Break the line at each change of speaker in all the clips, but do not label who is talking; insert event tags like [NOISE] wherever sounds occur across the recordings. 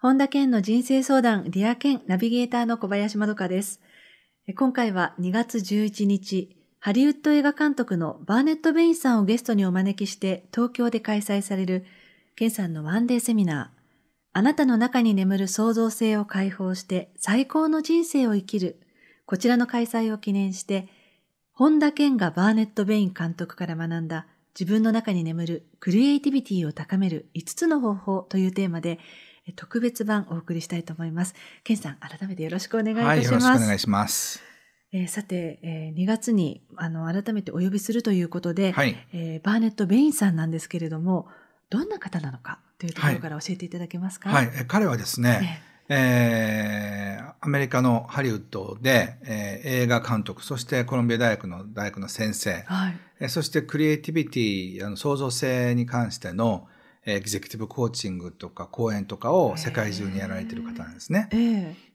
本田健の人生相談、ディア健ナビゲーターの小林まどかです。今回は2月11日、ハリウッド映画監督のバーネット・ベインさんをゲストにお招きして東京で開催される健さんのワンデーセミナー、あなたの中に眠る創造性を解放して最高の人生を生きる、こちらの開催を記念して、本田健がバーネット・ベイン監督から学んだ自分の中に眠るクリエイティビティを高める5つの方法というテーマで特別版お送りしたいと思います。ケンさん、改めてよろしくお願いいたします。はい、よろしくお願いします。えー、さて、えー、2月にあの改めてお呼びするということで、はい、えー、バーネット・ベインさんなんですけれども、どんな方なのかというところから教えていただけますか。はい、はい、
彼はですね、えー、アメリカのハリウッドで、えー、映画監督、そしてコロンビア大学の大学の先生、はい、えー、そしてクリエイティビティ、あの創造性に関しての、エグゼクティブコーチングとか講演とかを世界中にやられてる方なんですね。え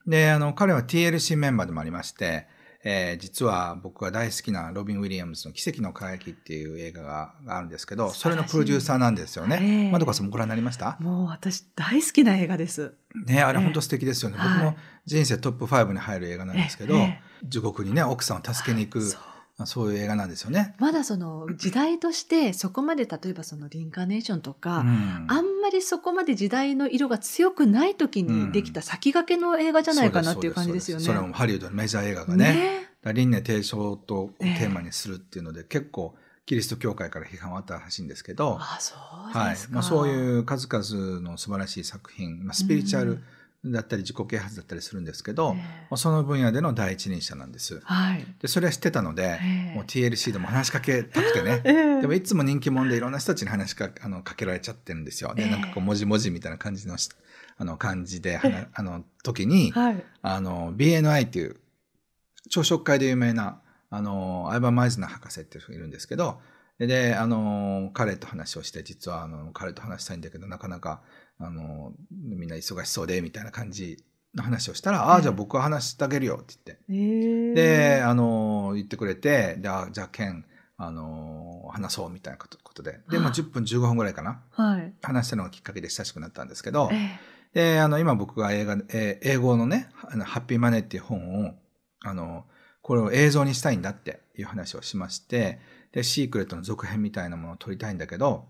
ー、で、あの、彼は TLC メンバーでもありまして、えー、実は僕が大好きなロビン・ウィリアムズの「奇跡の輝き」っていう映画があるんですけどそれのプロデューサーなんですよね。えー、まどかさんもご覧になりましたもう私
大好きな映画です。
ねあれ本当素敵ですよね。えー、僕も人生トップ5に入る映画なんですけど、えー、地獄にね奥さんを助けに行く。そういう映画なんですよね。
まだその時代としてそこまで例えばそのリンカーネーションとか、うん、あんまりそこまで時代の色が強くない時にできた先駆けの映画じゃないかなっていう感じですよね。うん、そそそれも
ハリウッドのメジャー映画がね。ね輪廻提唱とテーマにするっていうので、えー、結構キリスト教会から批判はあったらしいんですけど、そう
はいまあ、そういう
数々の素晴らしい作品、まあ、スピリチュアル、うんだったり自己啓発だったりするんですけど、えー、その分野での第一人者なんです。はい、でそれは知ってたので、えー、もう TLC でも話しかけたくてね、[LAUGHS] えー、でもいつも人気者でいろんな人たちに話しかあのかけられちゃってるんですよ。でなんかこう文字文字みたいな感じのあの感じで、あの時に、はい、あの BNI っていう朝食会で有名なあのアイバン・マイズナー博士っていう人がいるんですけどであの彼と話をして実はあの彼と話したいんだけどなかなかあの、みんな忙しそうで、みたいな感じの話をしたら、ああ、じゃあ僕は話してあげるよって言って。で、あの、言ってくれて、じゃあ、じゃあ、ケン、あの、話そうみたいなことで。で、まあ、10分15分ぐらいかな。はい。話したのがきっかけで親しくなったんですけど、で、あの、今僕が映画、え英語のね、あのハッピーマネーっていう本を、あの、これを映像にしたいんだっていう話をしまして、で、シークレットの続編みたいなものを撮りたいんだけど、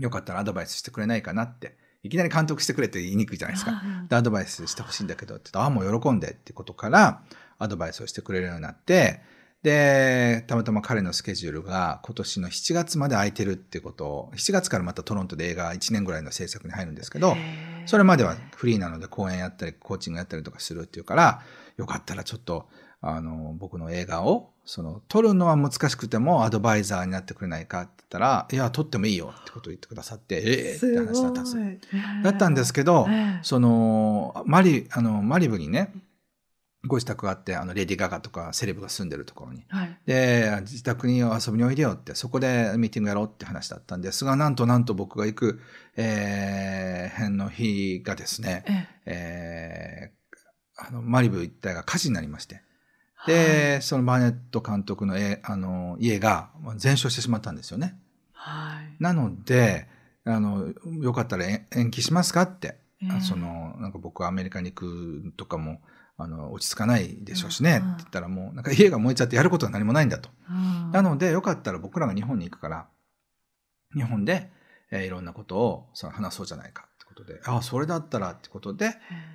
よかったらアドバイスしてくれないかなっていきなり監督してくれって言いにくいじゃないですか。で、アドバイスしてほしいんだけどって言ったら、あ、もう喜んでってことから、アドバイスをしてくれるようになって、で、たまたま彼のスケジュールが今年の7月まで空いてるってことを、7月からまたトロントで映画1年ぐらいの制作に入るんですけど、それまではフリーなので公演やったり、コーチングやったりとかするっていうから、よかったらちょっと、あの、僕の映画をその、取るのは難しくてもアドバイザーになってくれないかって言ったら、いや、取ってもいいよってことを言ってくださって、ええー、って話だったんです。だったんですけど、その、マリ、あの、マリブにね、ご自宅があって、あの、レディー・ガガとかセレブが住んでるところに。はい、で、自宅に遊びにおいでよって、そこでミーティングやろうって話だったんですが、なんとなんと僕が行く、えー、辺の日がですね、えー、えー、あの、マリブ一帯が火事になりまして。で、はい、そのバーネット監督のあの家が全焼してしまったんですよね。はい、なのであの、よかったら延期しますかって、えー、そのなんか僕はアメリカに行くとかもあの落ち着かないでしょうしね、って言ったらもうなんか家が燃えちゃってやることは何もないんだと。なのでよかったら僕らが日本に行くから日本で、えー、いろんなことをその話そうじゃないかってことでああそれだったらってことで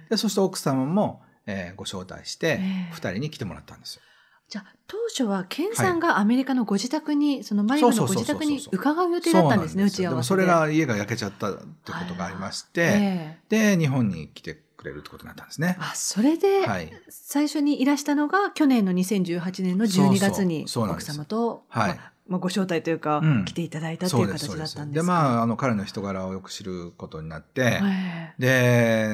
でそして奥様もえー、ご招待して、2人に来てもらったんですよ。
じゃ当初は健さんがアメリカのご自宅に、はい、そのマリのご自宅に伺う予定だったんですね打ち合わせでそれ
が家が焼けちゃったってことがありまして、で日本に来てくれるってことになったんですね。あそれで、
最初にいらしたのが去年の2018年の12月に奥様と、はい、まあ、まあ、ご招待というか、うん、来ていただいたという形だったんですで
まああの彼の人柄をよく知ることになって、えー、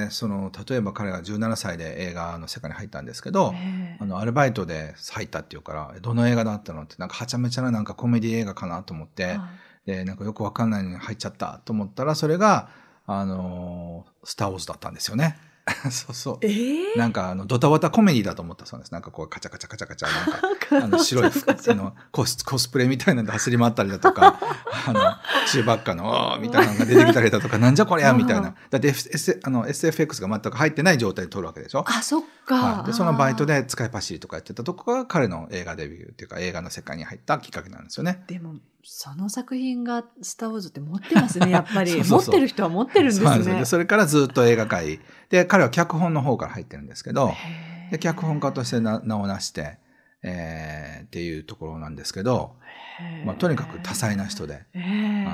でその例えば彼が17歳で映画の世界に入ったんですけど、えー、あのアルバイトで入ったっていうからどの映画だったのってなんかはちゃめちゃななんかコメディ映画かなと思って、でなんかよくわかんないのに入っちゃったと思ったらそれが「あのスター・ウォーズ」だったんですよね。[LAUGHS] そうそう。えー、なんかあのドタバタコメディだと思ったそうです。なんかこうカチャカチャカチャカチャ [LAUGHS] なんかあの白い服あのコスコスプレみたいなので走り回ったりだとか [LAUGHS] あの中ばっかの「おみたいなのが出てきたりだとかなんじゃこりゃみたいな。だって、S、あの SFX が全く入ってない状態で撮るわけでしょ。あそっか、はい、でそのバイトで使いパシリとかやってたとこが彼の映画デビューっていうか映画の世界に入ったきっかけなんですよね。で
もその作品が「スター・ウォーズ」って持ってますね [LAUGHS] やっぱり持ってる人は持ってるんですねそでそ
れからずっと映画界で彼は脚本の方から入ってるんですけどで脚本家として名を成して、えー、っていうところなんですけど、まあ、とにかく多彩な人で、あ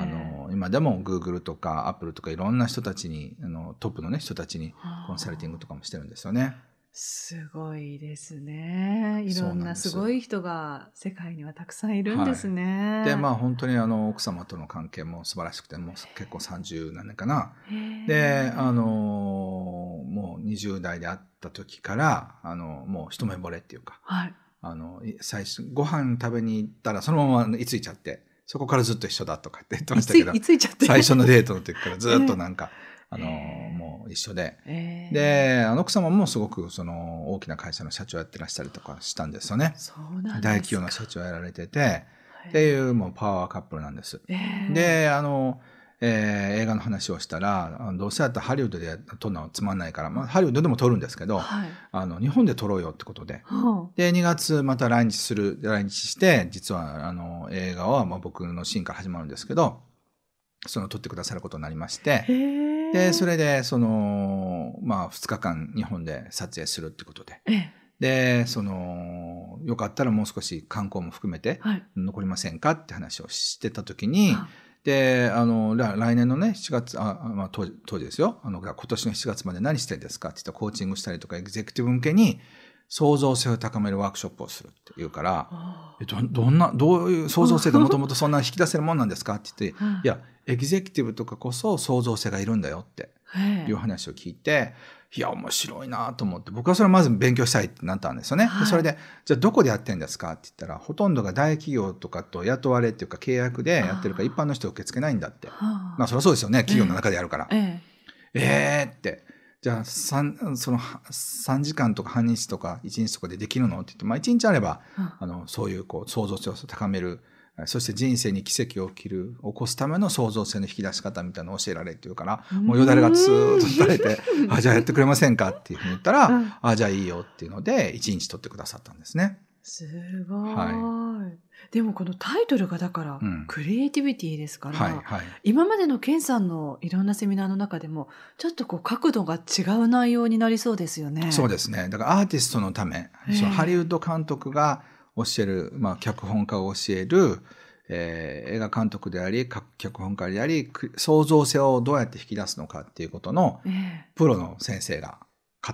の今でもグーグルとかアップルとかいろんな人たちにあのトップの、ね、人たちにコンサルティングとかもしてるんですよね。
すごいですね。いろんなすごい人が世界にはたくさんいるんですね。はい、でまあ
本当にあの奥様との関係も素晴らしくてもう結構30何年かな。であのもう20代で会った時からあのもう一目惚れっていうか、はい、あの最初ご飯食べに行ったらそのまま居ついちゃってそこからずっと一緒だとかって言ってましたけど最初のデートの時からずっとなんか、[LAUGHS] あの一緒で、えー、であの奥様もすごくその大きな会社の社長やってらっしゃるとかしたんですよね大企業の社長やられてて、はい、っていうもうパワーカップルなんです、えー、であのえー、映画の話をしたらどうせやったらハリウッドで撮るのはつまんないから、まあ、ハリウッドでも撮るんですけど、はい、あの日本で撮ろうよってことではあ、で2月また来日する来日して実はあの映画は、まあ、僕のシーンから始まるんですけどその撮ってくださることになりまして。でそれでその、まあ、2日間日本で撮影するってことで。でそのよかったらもう少し観光も含めて残りませんかって話をしてた時に、はい、であの来年のね7月あ、まあ、当時ですよあの今年の7月まで何してんですかって言ったらコーチングしたりとかエグゼクティブ向けに創造性を高めるワークショップをするって言うから「どどんなどういう創造性が [LAUGHS] もともとそんな引き出せるもんなんですか?」って言って「いやエグゼクティブとかこそ創造性がいるんだよ」っていう話を聞いていや面白いなと思って僕はそれまず勉強したいってなったんですよね。はい、それで「じゃあどこでやってんですか?」って言ったらほとんどが大企業とかと雇われっていうか契約でやってるから一般の人受け付けないんだってまあそりゃそうですよね企業の中でやるから。ええー、って。じゃあ 3, その3時間とか半日とか1日とかでできるのって言って、まあ、1日あれば、あのそういうこう創造性を高めるそして人生に奇跡を起きる起こすための創造性の引き出し方みたいなのを教えられっていうからもうよだれがツーッと垂れて「[LAUGHS] あじゃあやってくれませんか」っていうふうに言ったら「あじゃあいいよ」っていうので1日取ってくださったんですね。
すごい、はい、でもこのタイトルがだから、クリエイティビティですから、はいはい、今までのケンさんのいろんなセミナーの中でもちょっとこう角度が違う内容になりそうですよね。そうで
すねだからアーティストのため、そのハリウッド監督が教える、まあ、脚本家を教える、えー、映画監督であり脚本家であり創造性をどうやって引き出すのかっていうことのプロの先生が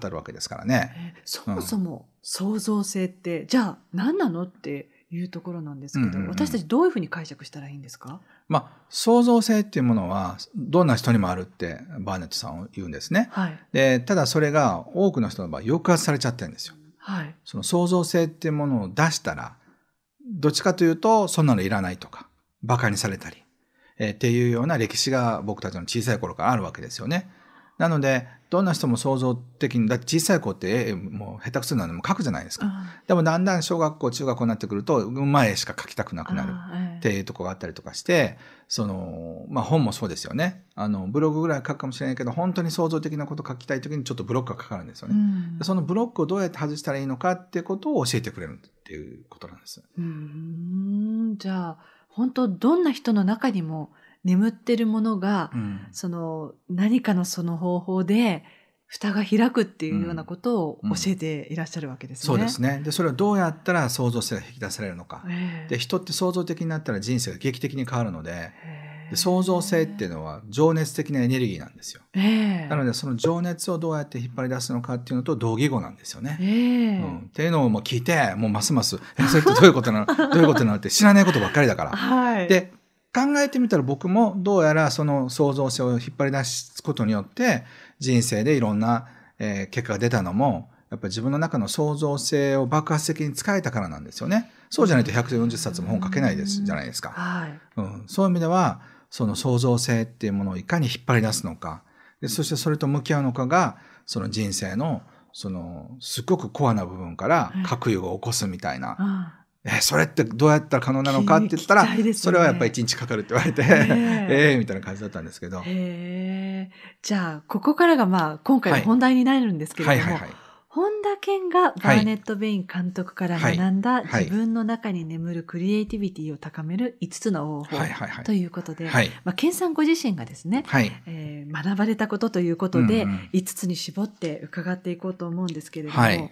語るわけですからね。そもそ
も創造性って、うん、じゃあ何なのっていうところなんですけど、うんうんうん、私たちどういうふうに解釈したらいいんですか
まあ、創造性っていうものはどんな人にもあるってバーネットさんは言うんですね、はい、でただそれが多くの人の場合抑圧されちゃってるんですよ、はい、その創造性っていうものを出したらどっちかというとそんなのいらないとかバカにされたり、えー、っていうような歴史が僕たちの小さい頃からあるわけですよねなので、どんな人も想像的に、だ小さい子って絵、もう下手くそなのも描くじゃないですか。でもだんだん小学校、中学校になってくると、うまい絵しか描きたくなくなるっていうとこがあったりとかして、その、まあ本もそうですよね。あの、ブログぐらい書くかもしれないけど、本当に創造的なこと書きたい時にちょっとブロックがかかるんですよね。うん、そのブロックをどうやって外したらいいのかっていうことを教えてくれるっていうことなんです。
うん、じゃあ、本当どんな人の中にも、眠ってるものが、うん、その何かのその方法で蓋が開くっていうようなことを教えていらっしゃるわけですね。そうです
ね。で、それはどうやったら創造性が引き出されるのか。えー、で、人って創造的になったら人生が劇的に変わるので、えー、で創造性っていうのは情熱的なエネルギーなんですよ、えー、なのでその情熱をどうやって引っ張り出すのかっていうのと同義語なんですよね。うん、っていうのをもう聞いてもうますます「えそれってどういうことなのどういうことなの?」って知らないことばっかりだから。[LAUGHS] はい、で考えてみたら僕もどうやらその創造性を引っ張り出すことによって人生でいろんな結果が出たのもやっぱり自分の中の創造性を爆発的に使えたからなんですよね。そうじゃないと140冊も本書けないですじゃないですか。はいうん、そういう意味ではその創造性っていうものをいかに引っ張り出すのかでそしてそれと向き合うのかがその人生のそのすっごくコアな部分から核融合を起こすみたい
な、
えそれってどうやったら可能なのかって言ったら、ね、それはやっぱり1日かかるって言われて、えー、[LAUGHS] えー、みたいな感じだったんですけど。
えー、じゃあ、ここからがまあ、今回の本題になるんですけれども、はいはいはいはい、本田健がバーネット・ベイン監督から学んだ、自分の中に眠るクリエイティビティを高める5つの方法ということで、まあ、健さんご自身がですね、はい、えー、学ばれたことということで、5つに絞って伺っていこうと思うんですけれども、はい、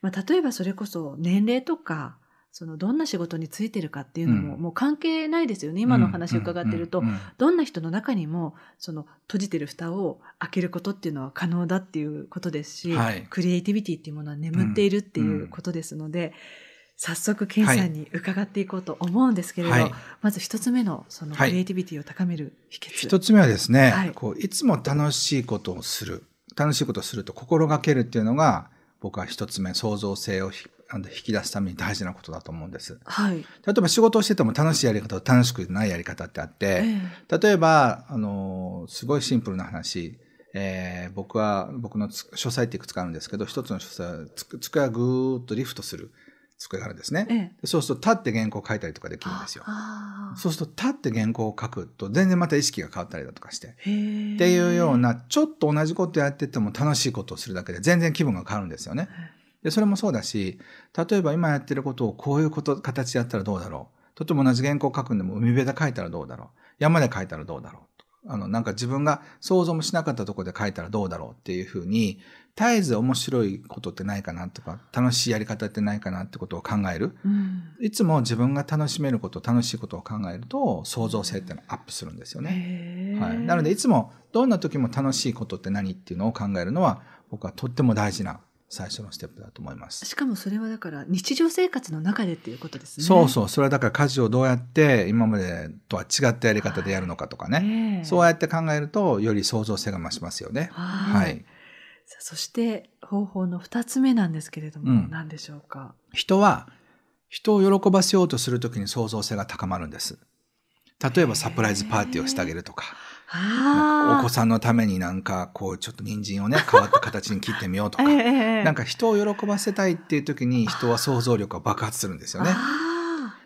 まあ、例えばそれこそ年齢とか、そのどんな仕事についてるかっていうのも、うん、もう関係ないですよね。今の話を伺ってると、どんな人の中にも、その閉じてる蓋を開けることっていうのは可能だっていうことですし、はい、クリエイティビティっていうものは眠っているっていうことですので、うんうん、早速、ケンさんに伺っていこうと思うんですけれど、はい、まず一つ目の、そのクリエイティビティを高める秘訣。一、はい、つ目はですね、はい、
こう、いつも楽しいことをする。楽しいことをすると心がけるっていうのが、僕は一つ目、創造性をんで引き出すために大事なことだと思うんです。はい、例えば仕事をしてても楽しいやり方と楽しくないやり方ってあって、えー、例えばあのすごいシンプルな話、えー、僕は僕の書斎っていくつかあるんですけど一つの書斎机はぐーっとリフトする机があるんですね、えそうすると立って原稿を書いたりとかできるんですよそうすると立って原稿を書くと全然また意識が変わったりだとかしてっていうようなちょっと同じことやってても楽しいことをするだけで全然気分が変わるんですよね。で、それもそうだし、例えば今やってることをこういうこと、形でやったらどうだろう。とても同じ原稿を書くんでも海辺で書いたらどうだろう。山で書いたらどうだろう。あの、なんか自分が想像もしなかったとこで書いたらどうだろうっていうふうに、絶えず面白いことってないかなとか、楽しいやり方ってないかなってことを考える。うん、いつも自分が楽しめること、楽しいことを考えると、創造性ってのアップするんですよね。はい。なので、いつも、どんな時も楽しいことって何っていうのを考えるのは、僕はとっても大事な最初のステップだと思います。し
かもそれはだから日常生活の中でっていうことですね。そうそう。
それはだから家事をどうやって今までとは違ったやり方でやるのかとかね。はいそうやって考えるとより創造性が増しますよね。はいはい。
そして方法の2つ目なんですけれども、うん、何でしょうか。
人は人を喜ばせようとするときに創造性が高まるんです。例えばサプライズパーティーをしてあげるとか。えー
お子さ
んのためになんかこうちょっと人参をね [LAUGHS] 変わった形に切ってみようとか、
ええ、なんか
人を喜ばせたいっていう時に人は想像力が爆発するんですよね。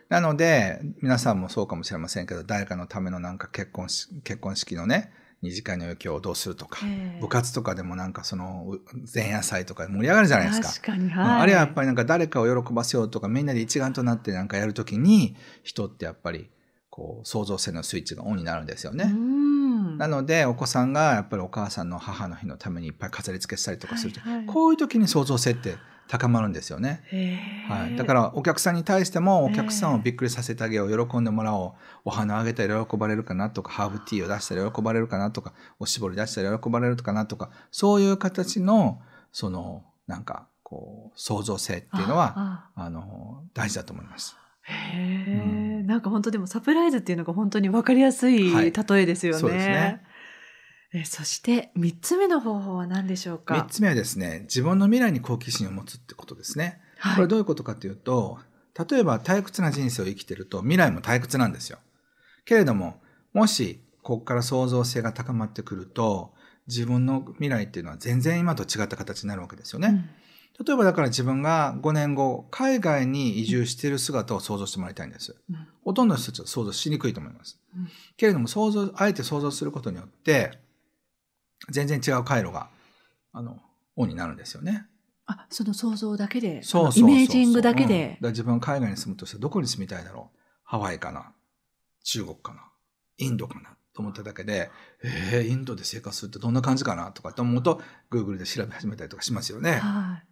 なので皆さんもそうかもしれませんけど誰かのためのなんか結婚し結婚式のね二次会の余興をどうするとか、えー、部活とかでもなんかその前夜祭とか盛り上がるじゃないですか。確
かに、はい、あれはやっ
ぱりなんか誰かを喜ばせようとかみんなで一丸となってなんかやる時に人ってやっぱりこう創造性のスイッチがオンになるんですよね。うんなのでお子さんがやっぱりお母さんの母の日のためにいっぱい飾り付けしたりとかすると、はいはい、こういう時に創造性って高まるんですよね、はい、だからお客さんに対してもお客さんをびっくりさせてあげよう喜んでもらおうお花あげたら喜ばれるかなとかハーブティーを出したら喜ばれるかなとかおしぼり出したら喜ばれるかなとかそういう形のそのなんかこう創造性っていうのはあの大事だと思います。
へうんなんか本当でもサプライズっていうのが本当に分かりやすい例
えですよね。はい、そうですねえそして三
つ目の方法は何でしょうか三
つ目はですね自分の未来に好奇心を持つってことですね。はい、これどういうことかというと例えば退屈な人生を生きてると未来も退屈なんですよ。けれどももしここから創造性が高まってくると自分の未来っていうのは全然今と違った形になるわけですよね。うん例えばだから自分が5年後、海外に移住している姿を想像してもらいたいんです。うん、ほとんどの人たちは想像しにくいと思います。うん、けれども、想像、あえて想像することによって、全然違う回路が、あの、オンになるんですよね。
あ、その想像だけで、そうそうイメージングだけで。
うん、だ自分海外に住むとしたらどこに住みたいだろうハワイかな中国かなインドかなと思っただけで、えー、インドで生活するってどんな感じかなとかと思うと、Google で調べ始めたりとかしますよね。はい。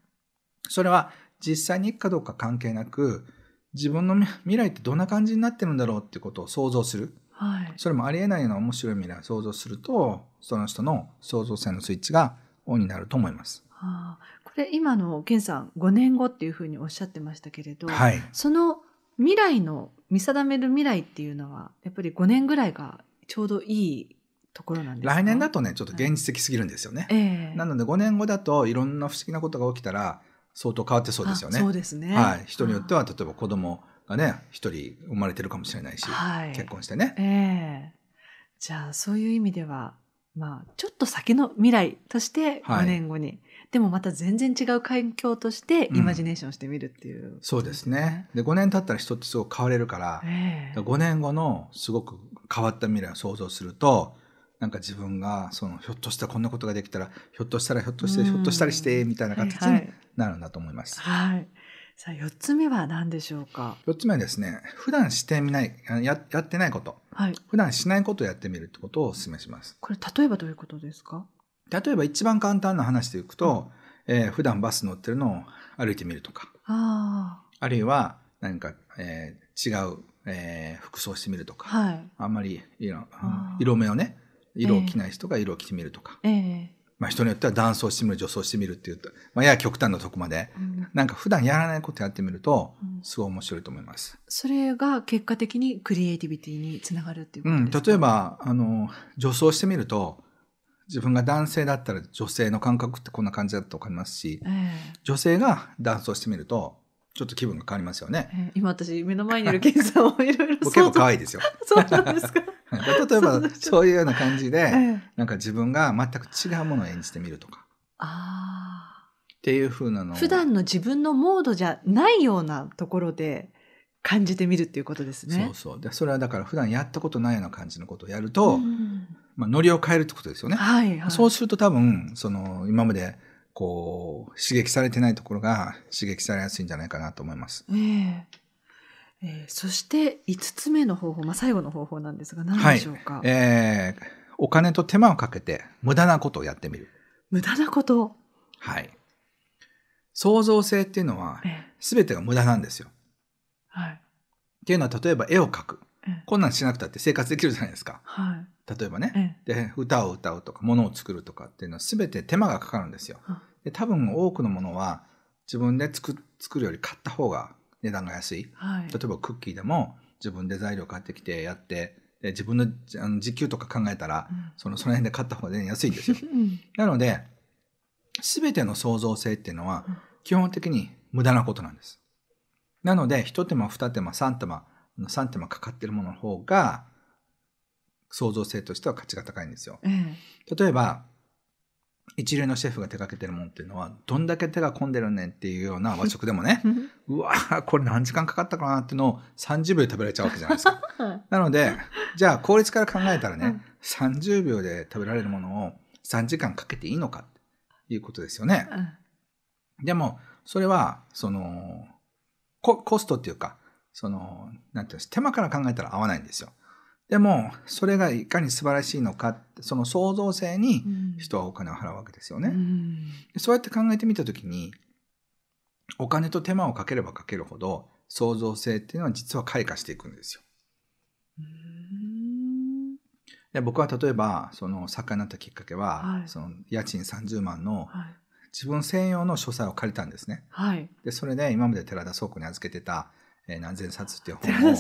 それは実際に行くかどうか関係なく、自分の未来ってどんな感じになってるんだろうってことを想像する。はい、それもありえないような面白い未来を想像すると、その人の創造性のスイッチがオンになると思います。
はあ、これ今の健さん5年後っていうふうにおっしゃってましたけれど、はい、その未来の見定める未来っていうのはやっぱり5年ぐらいがちょうどいいところなん
ですか来年だとねちょっと現実的すぎるんですよね。はいえー、なので5年後だといろんな不思議なことが起きたら相当変わってそうですよね。そうですね。はい。人によっては、例えば子供がね、一人生まれてるかもしれないし、はい、結婚してね。
ええー、じゃあ、そういう意味では、まあ、ちょっと先の未来として5年後に、はい、でもまた全然違う環境としてイマジネーションして
みるっていう、ねうん、そうですねで5年経ったら人ってすごく変われるからえー、5年後のすごく変わった未来を想像するとなんか自分がそのひょっとしたらこんなことができたらひょっとしたらひょっとして、ひょっとしたりしてみたいな形になるんだと思います。は
い、はいはい、さあ4つ目は何でし
ょうか4つ目はですね普段してみないややってないこと、はい、普段しないことをやってみるってことをお勧めします。こ
れ例えばどういうことですか
例えば一番簡単な話でいくと、うん、えー、普段バス乗ってるのを歩いてみるとか
あ
あるいは何か、えー、違う、えー、服装してみるとか、はい、あんまり色色目をね色を着ない人が色を着てみると
か、えー、
まあ、人によっては男装してみる女装してみるっていうと、まあ、やや極端なとこまで、うん、なんか普段やらないことやってみると、すごい面白いと思います。
それが結果的にクリエイティビティにつながるっていうことで
すか、うん、例えばあの女装してみると自分が男性だったら女性の感覚ってこんな感じだと分かりますし、えー、女性が男装してみるとちょっと気分が変わりますよね。
えー、今私目の前にいるケンさんをいろいろ結構可
愛いですよ。[LAUGHS] そうなんですか例えばそういうような感じで、えなんか自分が全く違うものを演じてみるとか。あっていうふうなの普段
の自分のモードじゃないようなところで
感じてみるっていうことですね。そうそうでそれはだから普段やったことないような感じのことをやると、うん、まあ、ノリを変えるってことですよね。はいはい、そうすると多分その今までこう刺激されてないところが刺激されやすいんじゃないかなと思います。
ええー、そして5つ目の方法、まあ、最後の方法なんですが何でしょうか、はい、
えー、お金と手間をかけて無駄なことをやってみる。無駄なことはい。創造性っていうのは、全てが無駄なんですよ。はい。っていうのは、例えば絵を描く。こんなんしなくたって生活できるじゃないですか。はい。例えばね。で、歌を歌うとか、物を作るとかっていうのは、全て手間がかかるんですよ。で多分多くのものは、自分で作作るより買った方が値段が安い、はい、例えばクッキーでも自分で材料買ってきてやってで自分のあの時給とか考えたら、うん、そのその辺で買った方が、ね、安いんですよ。[LAUGHS] なので全ての創造性っていうのは基本的に無駄なことなんです。なので一手間二手間三手間3手間かかってるものの方が創造性としては価値が高いんですよ。ええ、例えば一流のシェフが手掛けてるもんっていうのはどんだけ手が込んでるねんっていうような [LAUGHS] 和食でもねうわこれ何時間かかったかなっていうのを30秒で食べられちゃうわけじゃないですか [LAUGHS] なのでじゃあ効率から考えたらね、うん、30秒で食べられるものを3時間かけていいのかっていうことですよね、うん、でもそれはそのコストっていうかそのなんていうんです手間から考えたら合わないんですよでも、それがいかに素晴らしいのか、その創造性に人はお金を払うわけですよね。うん、そうやって考えてみたときに、お金と手間をかければかけるほど、創造性っていうのは実は開花していくんですよ。で僕は例えば、その作家になったきっかけは、はい、その家賃30万の、自分専用の書斎を借りたんですね。はい、でそれで今まで寺田倉庫に預けてたえー、何千冊っていう本を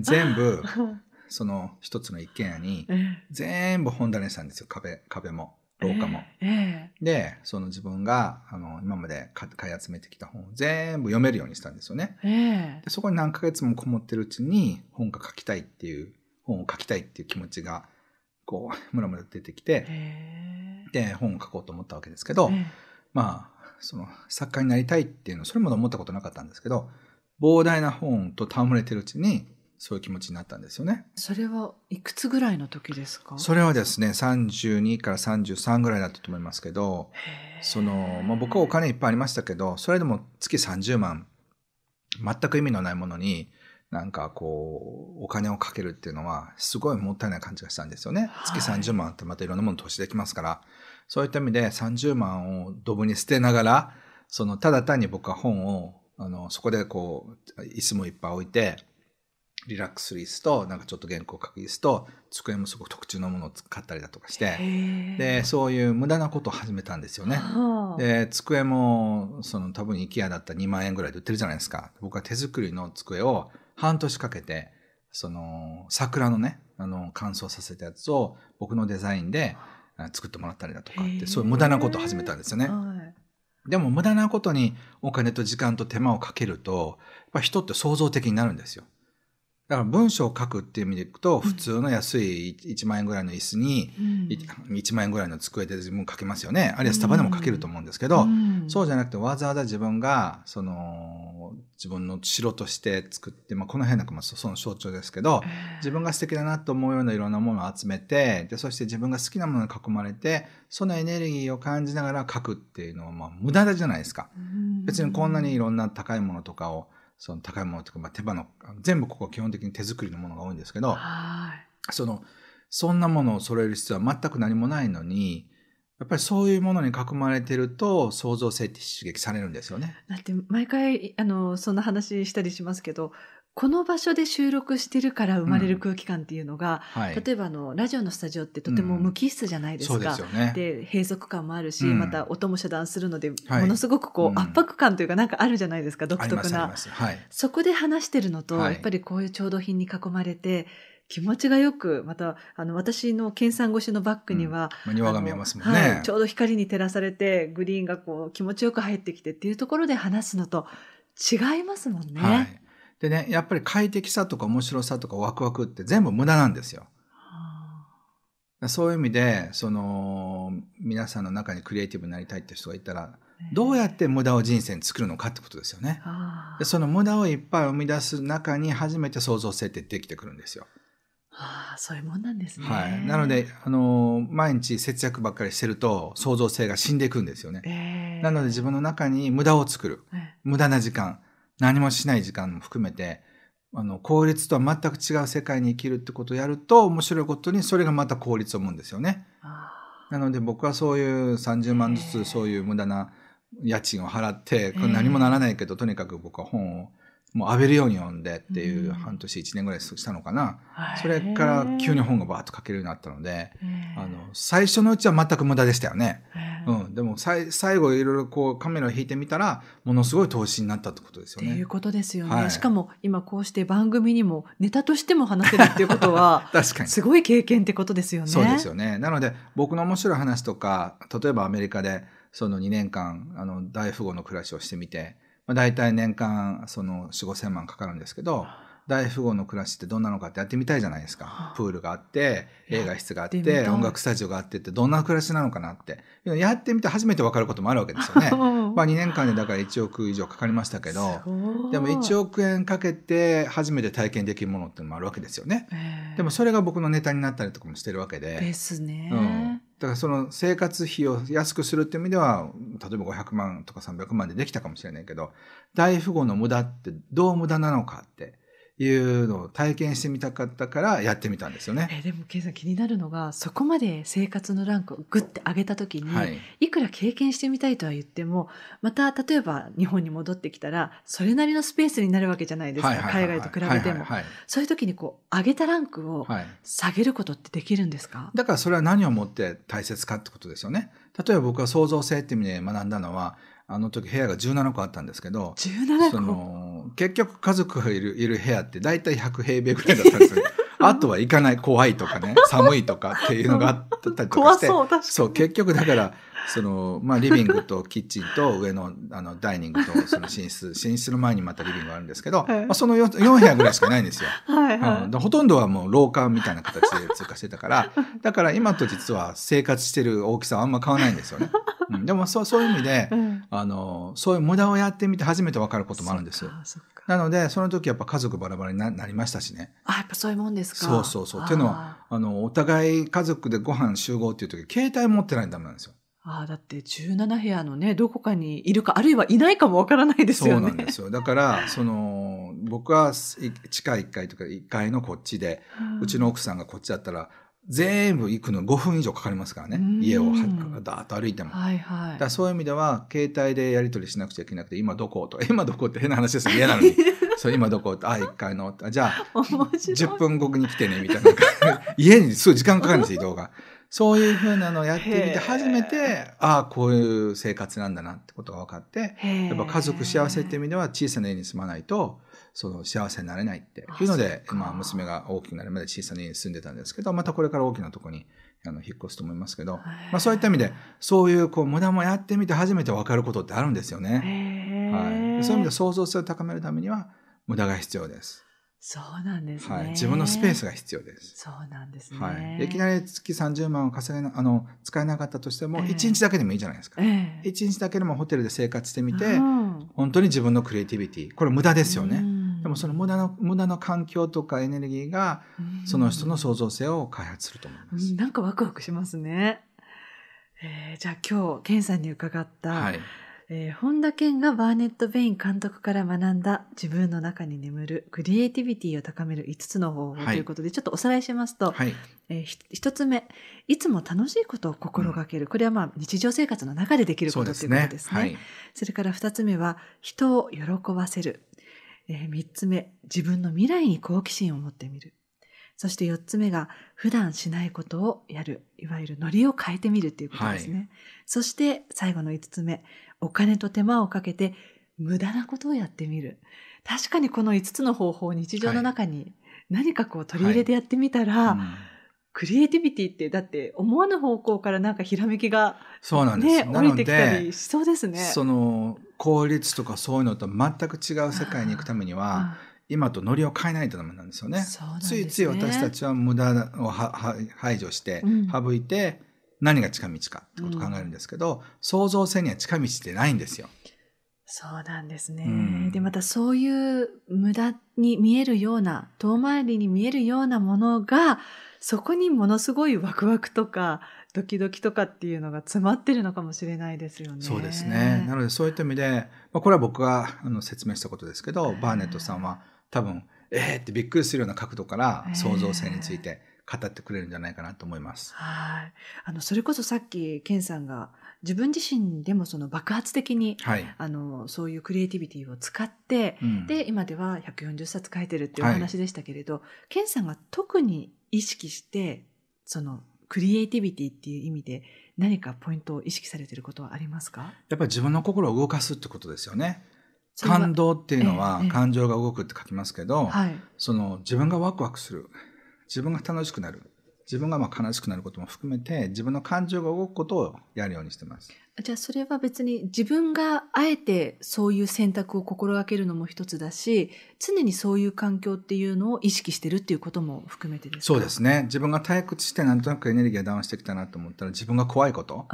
全部 [LAUGHS]
その一つの一軒家に、全部本棚にしたんですよ、壁、壁も。廊下も。えー、で、その自分が、あの、今まで買い集めてきた本を全部読めるようにしたんですよね。えー、でそこに何ヶ月もこもってるうちに、本が書きたいっていう、本を書きたいっていう気持ちが、こう、[LAUGHS] ムラムラ出てきて、えー、で、本を書こうと思ったわけですけど、まあ、その、作家になりたいっていうの、それまで思ったことなかったんですけど、膨大な本と戯れてるうちに、そういう気持ちになったんですよね。それはいくつぐ
らいの時ですかそ
れはですね、32から33ぐらいだったと思いますけど、その、まあ、僕はお金いっぱいありましたけど、それでも月30万、全く意味のないものに、なんかこう、お金をかけるっていうのは、すごいもったいない感じがしたんですよね。はい、月30万ってまたいろんなもの投資できますから、そういった意味で30万をドブに捨てながら、その、ただ単に僕は本を、あの、そこでこう、椅子もいっぱい置いて、リラックスリースと、なんかちょっと原稿を書くリースと、机もすごく特注のものを使ったりだとかして、で、そういう無駄なことを始めたんですよね。で、机も、その多分 IKEA だったら2万円ぐらいで売ってるじゃないですか。僕は手作りの机を半年かけて、その桜のね、あの乾燥させたやつを僕のデザインで作ってもらったりだとかって、そういう無駄なことを始めたんですよね。でも無駄なことにお金と時間と手間をかけると、やっぱ人って創造的になるんですよ。だから文章を書くっていう意味でいくと、普通の安い1万円ぐらいの椅子に、1万円ぐらいの机で自分書けますよね。あるいはスタバでも書けると思うんですけど、そうじゃなくてわざわざ自分が、その、自分の城として作って、まあ、この辺なんかもその象徴ですけど、自分が素敵だなと思うようないろんなものを集めて、で、そして自分が好きなものに囲まれて、そのエネルギーを感じながら書くっていうのは、まあ、無駄じゃないですか。別にこんなにいろんな高いものとかを、その高いものとか、まあ、手羽の全部ここは基本的に手作りのものが多いんですけどそのそんなものを揃える必要は全く何もないのにやっぱりそういうものに囲まれてると創造性って刺激されるんですよね。
だって毎回あのそんな話したりしますけどこの場所で収録してるから生まれる空気感っていうのが、うんはい、例えばあのラジオのスタジオってとても無機質じゃないですか、うん、で、ね、閉塞感もあるし、うん、また音も遮断するので、はい、ものすごくこう圧迫感というかなんかあるじゃないですか独特な、はい、そこで話してるのと、やっぱりこういう調度品に囲まれて気持ちがよく、また、あの、私の研鑽越しのバッグには、うん、庭が見えますもんね、はい、ちょうど光に照らされて、グリーンがこう、気持ちよく入ってきてっていうところで話すのと違いますもんね。は
いでね、やっぱり快適さとか面白さとかワクワクって全部無駄なんですよ。そういう意味で、その、皆さんの中にクリエイティブになりたいって人がいたら、どうやって無駄を人生に作るのかってことですよね。でその無駄をいっぱい生み出す中に初めて創造性ってできてくるんですよ。
ああ、そういうもんなんで
すね。はい。なので、あのー、毎日節約ばっかりしてると、創造性が死んでいくんですよね。えー、なので、自分の中に無駄を作る。無駄な時間。何もしない時間も含めて、あの、効率とは全く違う世界に生きるってことをやると、面白いことにそれがまた効率を生むんですよね。なので僕はそういう30万ずつそういう無駄な家賃を払って、何もならないけど、とにかく僕は本をもう浴びるように読んでっていう半年1年ぐらいしたのかな、うん、それから急に本がバーッと書けるようになったので、あの最初のうちは全く無駄でしたよね、うん、でも最後いろいろこうカメラを引いてみたらものすごい投資になったってことですよね。という
ことですよね、はい、しかも今こうして番組にもネタとしても話せるっ
ていうことは [LAUGHS] 確かにすごい経験ってことですよね。そうですよねなので僕の面白い話とか例えばアメリカでその2年間あの大富豪の暮らしをしてみて。まあ、大体年間その4 5千万かかるんですけど大富豪の暮らしってどんなのかってやってみたいじゃないですかプールがあって映画室があって音楽スタジオがあってってどんな暮らしなのかなってやってみて初めて分かることもあるわけですよね [LAUGHS] まあ2年間でだから1億以上かかりましたけどでも1億円かけて初めて体験できるものっていうのもあるわけですよね、でもそれが僕のネタになったりとかもしてるわけでですね、うんだからその生活費を安くするっていう意味では、例えば500万とか300万でできたかもしれないけど、大富豪の無駄ってどう無駄なのかっていうのを体験してみたかったからやってみたんですよね。えでも、ケイ
さん気になるのが、そこまで生活のランクをぐって上げた時に、はい、いくら経験してみたいとは言っても、また例えば日本に戻ってきたら、それなりのスペースになるわけじゃないですか、海外と比べても。そういう時にこう、上げたランクを下げることってできるんですか、はい、
だからそれは何をもって大切かってことですよね。例えば僕は創造性って意味で学んだのは、あの時部屋が17個あったんですけど、17個その結局家族がいるいる部屋って大体100平米ぐらいだったんですよ。[LAUGHS] あとは行かない怖いとかね、[LAUGHS] 寒いとかっていうのがあったりとかして、そう、結局だから、その、まあ、リビングとキッチンと上の、あの、ダイニングとその寝室、[LAUGHS] 寝室の前にまたリビングがあるんですけど、はい、まあ、その 4, 4部屋ぐらいしかないんですよ。はいはい、うん、ほとんどはもう廊下みたいな形で通過してたから、だから今と実は生活してる大きさはあんま変わらないんですよね。[LAUGHS] うん、でもそうそういう意味で、うん、あのそういう無駄をやってみて初めて分かることもあるんですよ。なのでその時やっぱ家族バラバラになりましたしね。
あやっぱそういうもんですか。そうそうそう。っていうのは
あのお互い家族でご飯集合っていう時携帯持ってないとダメなんですよ。
あだって17部屋のねどこかにいるかあるいはいないかもわからないですよね。そうなん
ですよだからその僕は地下1階とか1階のこっちで、うん、うちの奥さんがこっちだったら全部行くの5分以上かかりますからね、家をだーっと歩いても、はいはい、だそういう意味では携帯でやり取りしなくちゃいけなくて今どこと [LAUGHS] 今どこって変な話ですよ家なのに [LAUGHS] そう今どこっあ1回のじゃあ10分後に来てねみたいな [LAUGHS] 家にすぐ時間かかるんですよ移動がそういうふうなのをやってみて、初めて、ああ、こういう生活なんだなってことが分かって、やっぱ家族幸せって意味では小さな家に住まないと、その幸せになれないっていうので、まあ娘が大きくなるまで小さな家に住んでたんですけど、またこれから大きなとこにあの引っ越すと思いますけど、まあそういった意味で、そういうこう無駄もやってみて初めて分かることってあるんですよね。はい、そういう意味で想像性を高めるためには無駄が必要です。
そうなんですね、はい。自分のスペースが
必要です。そうなんですね。はい。いきなり月30万を稼げあの、使えなかったとしても、え1日だけでもいいじゃないですか。えー、1日だけでもホテルで生活してみて、うん、本当に自分のクリエイティビティ、これ無駄ですよね。うん、でもその無駄の、無駄の環境とかエネルギーが、その人の創造性を開発すると思います。うん、なんかワクワクしますね。えー、じゃあ今日、ケンさんに伺っ
た、はい、えー、本田健がバーネット・ベイン監督から学んだ自分の中に眠るクリエイティビティを高める5つの方法ということで、はい、ちょっとおさらいしますと、はい、えー、1つ目いつも楽しいことを心がける、うん、これはまあ日常生活の中でできることということですね、ねはい、それから2つ目は人を喜ばせる、えー、3つ目自分の未来に好奇心を持ってみるそして4つ目が普段しないことをやるいわゆるノリを変えてみるということですね、そして最後の5つ目お金と手間をかけて無駄なことをやってみる確かにこの5つの方法を日常の中に何かこう取り入れてやってみたら、はいうん、クリエイティビティってだって思わぬ方向からなんかひらめきが、ね、そうなんです降りてきたりしそうですね。そ
の効率とかそういうのと全く違う世界に行くためには、今とノリを変えないとダメなんですよね。ねついつい私たちは無駄をは排除して、省いて何が近道かってことを考えるんですけど、うん、創造性には近道ってないんですよ。
そうなんですね。うん、で、またそういう無駄に見えるような、遠回りに見えるようなものが、そこにものすごいワクワクとか、ドキドキとかっていうのが詰まってるのかもしれないですよね。そうですね。
なのでそういった意味で、まあ、これは僕があの説明したことですけど、バーネットさんは多分、えーってびっくりするような角度から創造性について語ってくれるんじゃないかなと思います。
はい。あの、それこそさっき、ケンさんが、自分自身でもその爆発的に、はい、あの、そういうクリエイティビティを使って、うん、で、今では140冊書いてるっていうお話でしたけれど、はい、ケンさんが特に意識して、その、クリエイティビティっていう意味で、何かポイントを意識されてることはありますか
やっぱり自分の心を動かすってことですよね。
感動っていうのは、
感情が動くって書きますけど、はい、その自分がワクワクする自分が楽しくなる。自分がまあ悲しくなることも含めて自分の感情が動くことをやるようにしてます
じゃあそれは別に自分があえてそういう選択を心がけるのも一つだし常にそういう環境っていうのを意識してるっていうことも含めて
ですそうですね自分が退屈してなんとなくエネルギーがダウンしてきたなと思ったら自分が怖いこと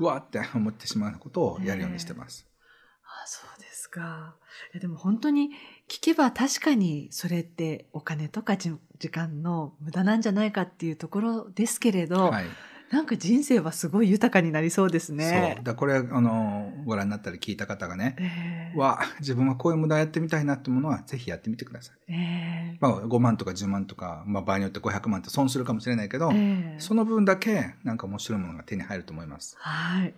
うわって思ってしまうことをやるようにしてます、えー、
あそうですですか。いやでも本当に聞けば確かにそれってお金とか時間の無駄なんじゃないかっていうところですけれど、はい、なんか人生はすごい豊かになりそうですね。そう
だこれあのご覧になったり聞いた方がね、えー、わ自分はこういう無駄やってみたいなってものはぜひやってみてください。えー、まあ、5万とか10万とか、まあ、場合によって500万って損するかもしれないけど、えー、その分だけなんか面白いものが手に入ると思います。はい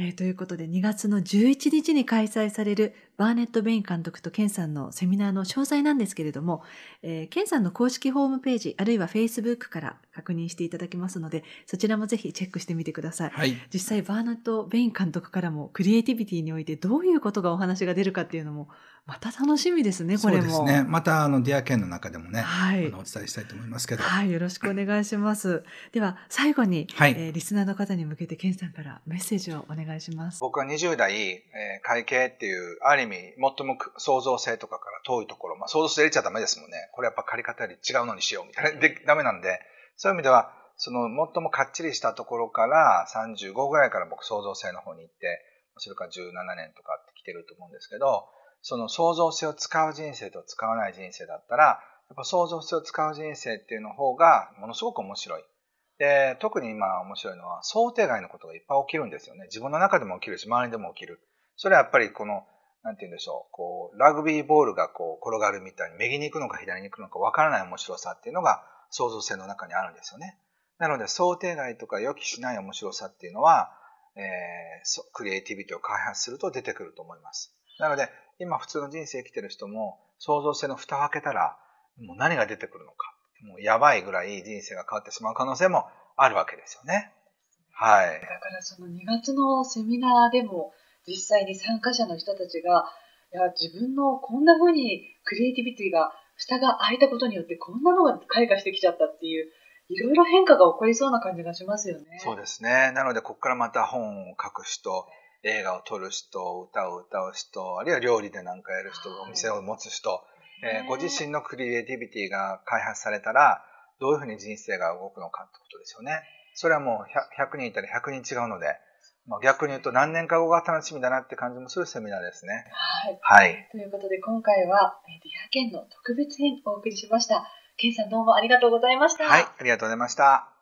えー、ということで
2月の11日に開催されるバーネット・ベイン監督とケンさんのセミナーの詳細なんですけれども、えー、ケンさんの公式ホームページ、あるいは Facebook から確認していただけますので、そちらもぜひチェックしてみてください。はい、実際、バーネット・ベイン監督からもクリエイティビティにおいてどういうことがお話が出るかっていうのも、また楽しみですね、これも。そうですね。ま
た、あの、ディアケンの中でもね、はい、お伝えしたいと思いますけど。は
い、よろしくお願いします。では、最後に、はい、えー、リスナーの方に向けて、ケンさんからメッセージをお願いしま
す。僕は20代、えー、会計っていう、ある意味、最も創造性とかから遠いところ、まあ、創造性入れちゃダメですもんね。これやっぱ借り方より違うのにしようみたいな。で、ダメなんで、そういう意味では、その最もかっちりしたところから35ぐらいから僕創造性の方に行って、それから17年とかって来てると思うんですけど、その創造性を使う人生と使わない人生だったら、やっぱ創造性を使う人生っていうの方がものすごく面白い。で、特に今面白いのは想定外のことがいっぱい起きるんですよね。自分の中でも起きるし、周りでも起きる。それはやっぱりこのなんて言うんでしょう、こう、ラグビーボールがこう、転がるみたいに、右に行くのか左に行くのか分からない面白さっていうのが、創造性の中にあるんですよね。なので、想定外とか予期しない面白さっていうのは、えー、クリエイティビティを開発すると出てくると思います。なので、今普通の人生生きてる人も、創造性の蓋を開けたら、もう何が出てくるのか。もうやばいぐらい人生が変わってしまう可能性もあるわけですよね。はい。だからその2
月のセミナーでも、実際に参加者の人たちが、いや、自分のこんな風にクリエイティビティが、蓋が開いたことによってこんなのが開花してきちゃったっていう、いろいろ変化が起こりそうな感じがしますよね。
そうですね。なので、ここからまた本を書く人、映画を撮る人、歌を歌う人、あるいは料理で何かやる人、はい、お店を持つ人、えー、ご自身のクリエイティビティが開発されたら、どういうふうに人生が動くのかってことですよね。それはもう 100, 人いたら100人違うので、逆に言うと何年か後が楽しみだなって感じもするセミナーですね。はい。はい、
ということで今回は、えー、ディア県の特別編お送りしました。ケンさんどうもありがとうございました。はい、
ありがとうございました。